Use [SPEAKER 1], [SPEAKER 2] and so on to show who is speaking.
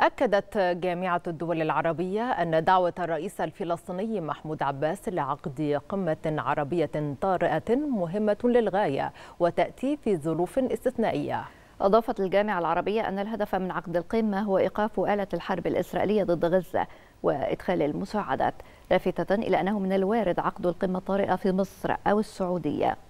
[SPEAKER 1] أكدت جامعة الدول العربية أن دعوة الرئيس الفلسطيني محمود عباس لعقد قمة عربية طارئة مهمة للغاية وتأتي في ظروف استثنائية أضافت الجامعة العربية أن الهدف من عقد القمة
[SPEAKER 2] هو إيقاف آلة الحرب الإسرائيلية ضد غزة وإدخال المساعدات لافتة إلى أنه من الوارد عقد القمة الطارئة في مصر أو السعودية